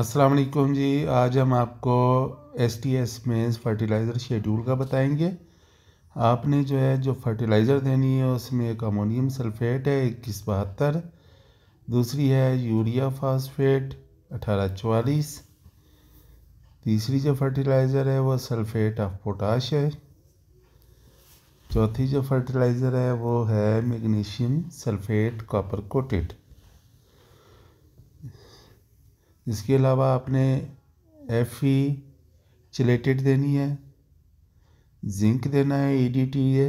अस्सलाम वालेकुम जी आज हम आपको एस टी एस में फर्टिलाइज़र शेड्यूल का बताएंगे आपने जो है जो फर्टिलाइज़र देनी है उसमें एक अमोनियम सल्फेट है इक्कीस बहत्तर दूसरी है यूरिया फास्फेट अठारह चवालीस तीसरी जो फर्टिलाइज़र है वो सल्फेट ऑफ पोटाश है चौथी जो फर्टिलाइज़र है वो है मैग्नीशियम सल्फेट कॉपर कोटेड इसके अलावा आपने एफ ई चिलेटेड देनी है जिंक देना है ई डी टी है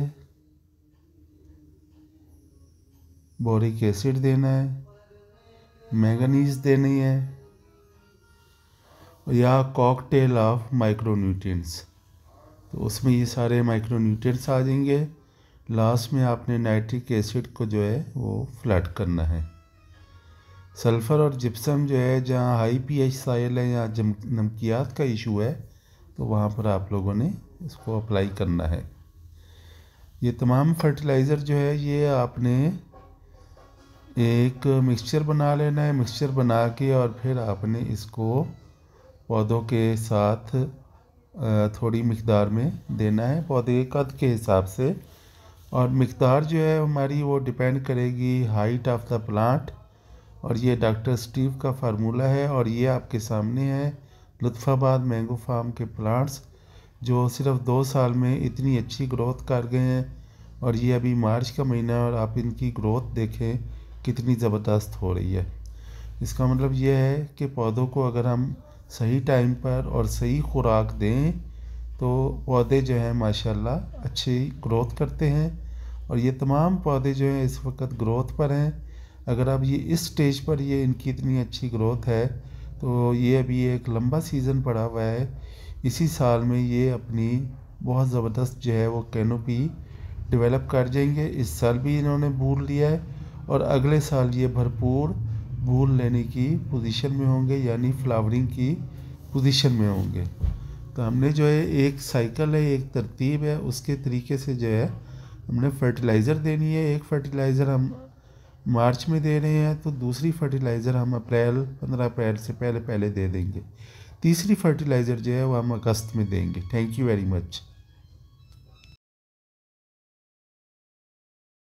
बोरिक एसिड देना है मैगनीज देनी है या कॉकटेल ऑफ माइक्रोन्यूट्रिएंट्स तो उसमें ये सारे माइक्रोन्यूट्रिएंट्स आ जाएंगे लास्ट में आपने नाइट्रिक एसिड को जो है वो फ्लैट करना है सल्फ़र और जिप्सम जो है जहाँ हाई पीएच साइल है या नमकियात का इशू है तो वहाँ पर आप लोगों ने इसको अप्लाई करना है ये तमाम फर्टिलाइज़र जो है ये आपने एक मिक्सचर बना लेना है मिक्सचर बना के और फिर आपने इसको पौधों के साथ थोड़ी मकदार में देना है पौधे के कद के हिसाब से और मकदार जो है हमारी वो डिपेंड करेगी हाइट ऑफ द प्लांट और ये डॉक्टर स्टीव का फार्मूला है और ये आपके सामने है लुत्फाबाद मैंगो फार्म के प्लांट्स जो सिर्फ दो साल में इतनी अच्छी ग्रोथ कर गए हैं और ये अभी मार्च का महीना है और आप इनकी ग्रोथ देखें कितनी ज़बरदस्त हो रही है इसका मतलब यह है कि पौधों को अगर हम सही टाइम पर और सही खुराक दें तो पौधे जो हैं माशाल्लाह अच्छी ग्रोथ करते हैं और ये तमाम पौधे जो हैं इस वक्त ग्रोथ पर हैं अगर अब ये इस स्टेज पर ये इनकी इतनी अच्छी ग्रोथ है तो ये अभी एक लंबा सीज़न पड़ा हुआ है इसी साल में ये अपनी बहुत ज़बरदस्त जो है वो कैनोपी डेवलप कर जाएंगे इस साल भी इन्होंने भूल लिया है और अगले साल ये भरपूर भूल लेने की पोजीशन में होंगे यानी फ्लावरिंग की पोजीशन में होंगे तो हमने जो है एक साइकिल है एक तरतीब है उसके तरीके से जो है हमने फर्टिलाइज़र देनी है एक फर्टिलाइज़र हम मार्च में दे रहे हैं तो दूसरी फर्टिलाइज़र हम अप्रैल पंद्रह अप्रैल से पहले पहले दे देंगे तीसरी फर्टिलाइज़र जो है वो हम अगस्त में देंगे थैंक यू वेरी मच